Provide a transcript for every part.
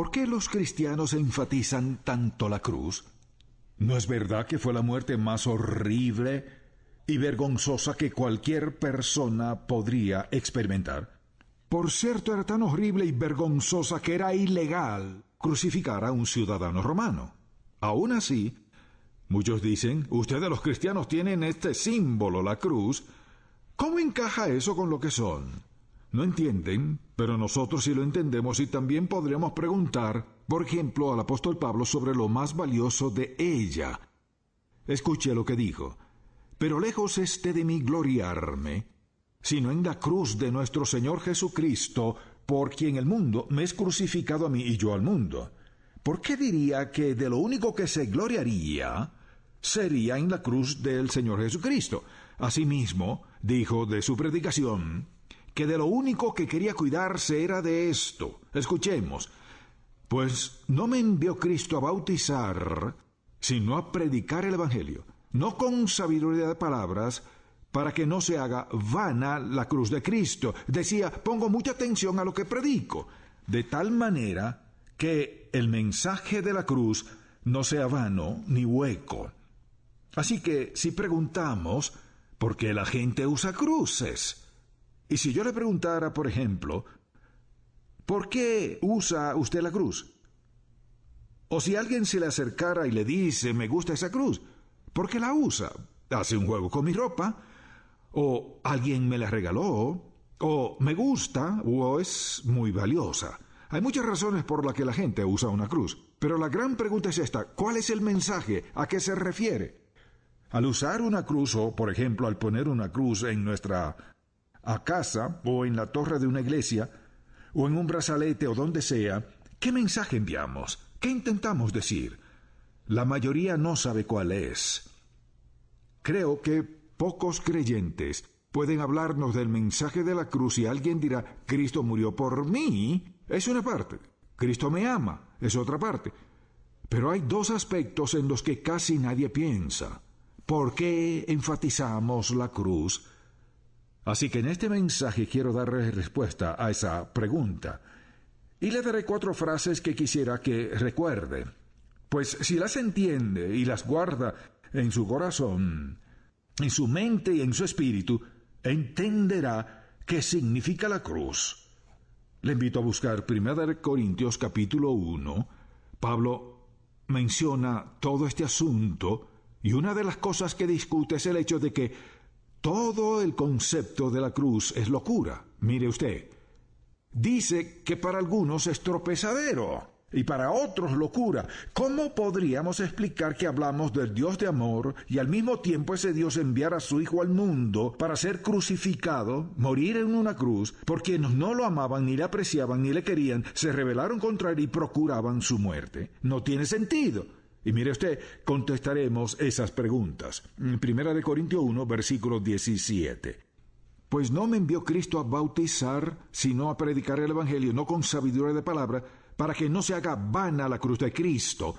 ¿Por qué los cristianos enfatizan tanto la cruz? ¿No es verdad que fue la muerte más horrible y vergonzosa que cualquier persona podría experimentar? Por cierto, era tan horrible y vergonzosa que era ilegal crucificar a un ciudadano romano. Aún así, muchos dicen, ustedes los cristianos tienen este símbolo, la cruz. ¿Cómo encaja eso con lo que son? No entienden, pero nosotros sí lo entendemos y también podremos preguntar, por ejemplo, al apóstol Pablo sobre lo más valioso de ella. Escuche lo que dijo. Pero lejos esté de mí gloriarme, sino en la cruz de nuestro Señor Jesucristo, por quien el mundo me es crucificado a mí y yo al mundo. ¿Por qué diría que de lo único que se gloriaría sería en la cruz del Señor Jesucristo? Asimismo, dijo de su predicación, que de lo único que quería cuidarse era de esto. Escuchemos, pues no me envió Cristo a bautizar, sino a predicar el Evangelio, no con sabiduría de palabras, para que no se haga vana la cruz de Cristo. Decía, pongo mucha atención a lo que predico, de tal manera que el mensaje de la cruz no sea vano ni hueco. Así que si preguntamos, ¿por qué la gente usa cruces? Y si yo le preguntara, por ejemplo, ¿por qué usa usted la cruz? O si alguien se le acercara y le dice, me gusta esa cruz, ¿por qué la usa? ¿Hace un juego con mi ropa? ¿O alguien me la regaló? ¿O me gusta? ¿O es muy valiosa? Hay muchas razones por las que la gente usa una cruz, pero la gran pregunta es esta, ¿cuál es el mensaje? ¿A qué se refiere? Al usar una cruz o, por ejemplo, al poner una cruz en nuestra a casa o en la torre de una iglesia, o en un brazalete o donde sea, ¿qué mensaje enviamos? ¿Qué intentamos decir? La mayoría no sabe cuál es. Creo que pocos creyentes pueden hablarnos del mensaje de la cruz y alguien dirá, Cristo murió por mí, es una parte. Cristo me ama, es otra parte. Pero hay dos aspectos en los que casi nadie piensa. ¿Por qué enfatizamos la cruz? Así que en este mensaje quiero darle respuesta a esa pregunta. Y le daré cuatro frases que quisiera que recuerde. Pues si las entiende y las guarda en su corazón, en su mente y en su espíritu, entenderá qué significa la cruz. Le invito a buscar 1 Corintios capítulo 1. Pablo menciona todo este asunto y una de las cosas que discute es el hecho de que todo el concepto de la cruz es locura. Mire usted. Dice que para algunos es tropezadero y para otros locura. ¿Cómo podríamos explicar que hablamos del Dios de amor y al mismo tiempo ese Dios enviar a su Hijo al mundo para ser crucificado, morir en una cruz, por quienes no lo amaban, ni le apreciaban, ni le querían, se rebelaron contra él y procuraban su muerte? No tiene sentido. Y mire usted, contestaremos esas preguntas. Mm, Primera de Corintio 1, versículo 17. Pues no me envió Cristo a bautizar, sino a predicar el Evangelio, no con sabiduría de palabra, para que no se haga vana la cruz de Cristo.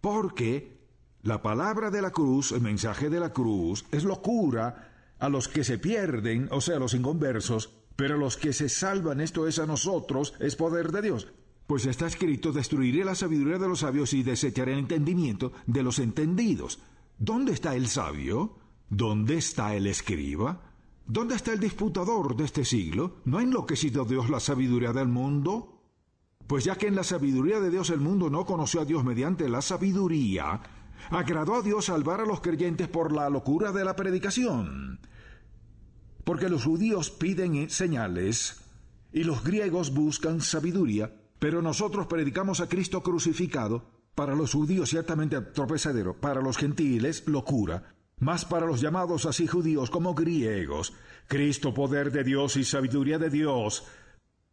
Porque la palabra de la cruz, el mensaje de la cruz, es locura a los que se pierden, o sea, los inconversos, pero a los que se salvan, esto es a nosotros, es poder de Dios. Pues está escrito, destruiré la sabiduría de los sabios y desecharé el entendimiento de los entendidos. ¿Dónde está el sabio? ¿Dónde está el escriba? ¿Dónde está el disputador de este siglo? ¿No ha enloquecido Dios la sabiduría del mundo? Pues ya que en la sabiduría de Dios el mundo no conoció a Dios mediante la sabiduría, agradó a Dios salvar a los creyentes por la locura de la predicación. Porque los judíos piden señales y los griegos buscan sabiduría pero nosotros predicamos a Cristo crucificado, para los judíos ciertamente tropezadero, para los gentiles locura, mas para los llamados así judíos como griegos, Cristo poder de Dios y sabiduría de Dios,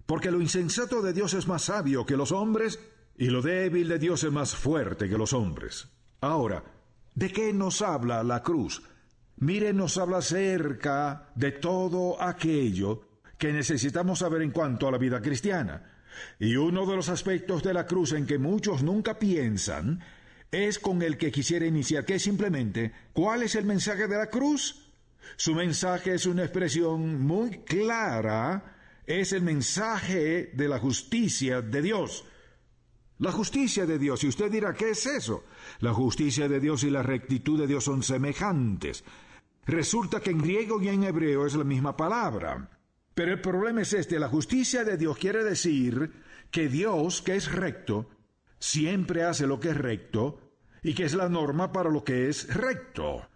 porque lo insensato de Dios es más sabio que los hombres, y lo débil de Dios es más fuerte que los hombres. Ahora, ¿de qué nos habla la cruz? Mire, nos habla acerca de todo aquello que necesitamos saber en cuanto a la vida cristiana. Y uno de los aspectos de la cruz en que muchos nunca piensan es con el que quisiera iniciar, que es simplemente, ¿cuál es el mensaje de la cruz? Su mensaje es una expresión muy clara, es el mensaje de la justicia de Dios. La justicia de Dios, y usted dirá, ¿qué es eso? La justicia de Dios y la rectitud de Dios son semejantes. Resulta que en griego y en hebreo es la misma palabra. Pero el problema es este, la justicia de Dios quiere decir que Dios, que es recto, siempre hace lo que es recto y que es la norma para lo que es recto.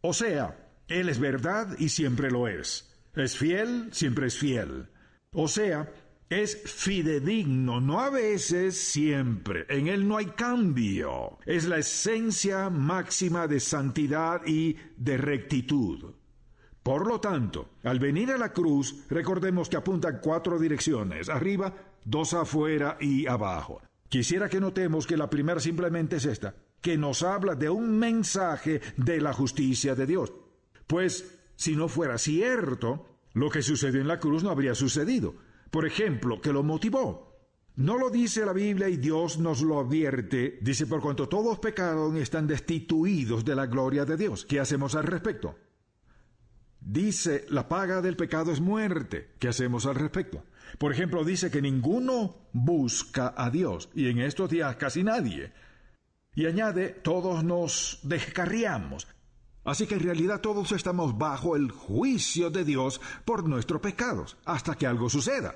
O sea, Él es verdad y siempre lo es. Es fiel, siempre es fiel. O sea, es fidedigno, no a veces, siempre. En Él no hay cambio. Es la esencia máxima de santidad y de rectitud. Por lo tanto, al venir a la cruz, recordemos que apuntan cuatro direcciones, arriba, dos afuera y abajo. Quisiera que notemos que la primera simplemente es esta, que nos habla de un mensaje de la justicia de Dios. Pues, si no fuera cierto, lo que sucedió en la cruz no habría sucedido. Por ejemplo, que lo motivó. No lo dice la Biblia y Dios nos lo advierte. Dice, por cuanto todos pecaron están destituidos de la gloria de Dios. ¿Qué hacemos al respecto? dice la paga del pecado es muerte. ¿Qué hacemos al respecto? Por ejemplo, dice que ninguno busca a Dios, y en estos días casi nadie. Y añade, todos nos descarriamos. Así que en realidad todos estamos bajo el juicio de Dios por nuestros pecados, hasta que algo suceda.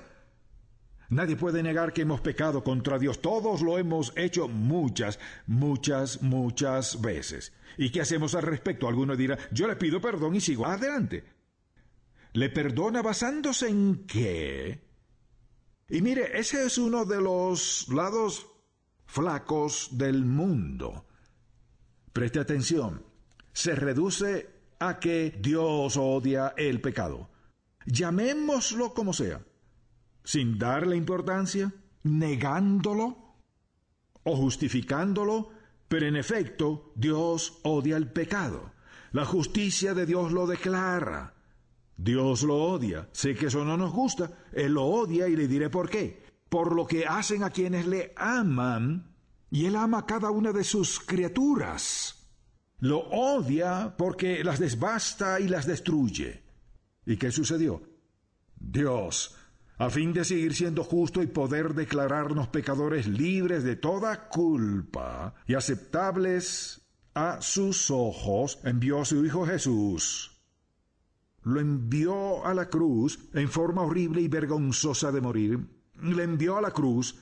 Nadie puede negar que hemos pecado contra Dios. Todos lo hemos hecho muchas, muchas, muchas veces. ¿Y qué hacemos al respecto? Alguno dirá, yo le pido perdón y sigo adelante. ¿Le perdona basándose en qué? Y mire, ese es uno de los lados flacos del mundo. Preste atención. Se reduce a que Dios odia el pecado. Llamémoslo como sea sin darle importancia, negándolo o justificándolo, pero en efecto Dios odia el pecado. La justicia de Dios lo declara. Dios lo odia. Sé que eso no nos gusta. Él lo odia y le diré por qué. Por lo que hacen a quienes le aman y él ama a cada una de sus criaturas. Lo odia porque las desbasta y las destruye. ¿Y qué sucedió? Dios a fin de seguir siendo justo y poder declararnos pecadores libres de toda culpa y aceptables a sus ojos, envió a su Hijo Jesús. Lo envió a la cruz en forma horrible y vergonzosa de morir. Le envió a la cruz,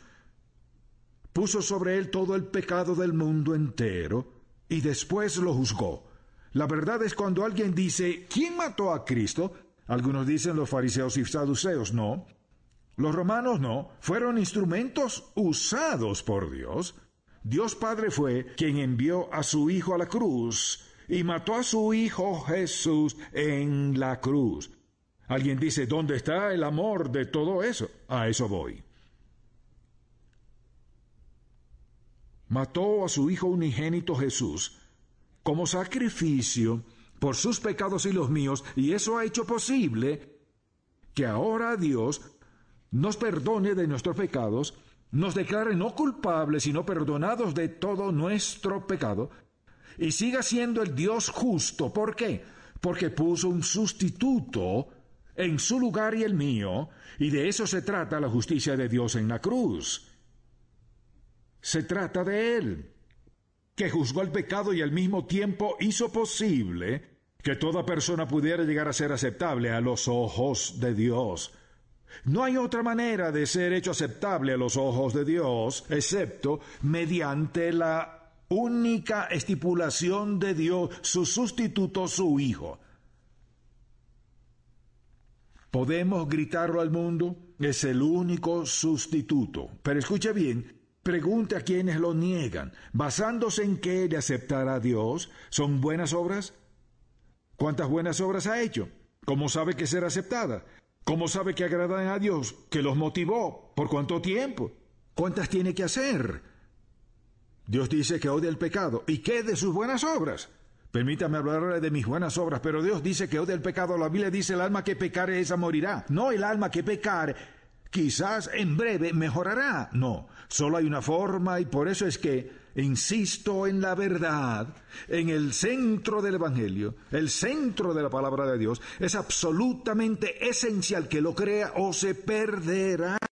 puso sobre él todo el pecado del mundo entero y después lo juzgó. La verdad es cuando alguien dice, ¿quién mató a Cristo? Algunos dicen los fariseos y saduceos, no. Los romanos no, fueron instrumentos usados por Dios. Dios Padre fue quien envió a su Hijo a la cruz y mató a su Hijo Jesús en la cruz. Alguien dice, ¿dónde está el amor de todo eso? A eso voy. Mató a su Hijo unigénito Jesús como sacrificio por sus pecados y los míos, y eso ha hecho posible que ahora Dios nos perdone de nuestros pecados, nos declare no culpables, sino perdonados de todo nuestro pecado, y siga siendo el Dios justo. ¿Por qué? Porque puso un sustituto en su lugar y el mío, y de eso se trata la justicia de Dios en la cruz. Se trata de Él, que juzgó el pecado y al mismo tiempo hizo posible que toda persona pudiera llegar a ser aceptable a los ojos de Dios. No hay otra manera de ser hecho aceptable a los ojos de Dios, excepto mediante la única estipulación de Dios, su sustituto, su Hijo. Podemos gritarlo al mundo, es el único sustituto. Pero escucha bien, pregunte a quienes lo niegan, basándose en qué de aceptar a Dios, ¿son buenas obras? ¿Cuántas buenas obras ha hecho? ¿Cómo sabe que será aceptada? ¿Cómo sabe que agradan a Dios? ¿Que los motivó? ¿Por cuánto tiempo? ¿Cuántas tiene que hacer? Dios dice que odia el pecado. ¿Y qué de sus buenas obras? Permítame hablarle de mis buenas obras, pero Dios dice que odia el pecado. La Biblia dice el alma que pecare esa morirá. No el alma que pecare quizás en breve mejorará. No, solo hay una forma y por eso es que insisto en la verdad, en el centro del Evangelio, el centro de la palabra de Dios, es absolutamente esencial que lo crea o se perderá.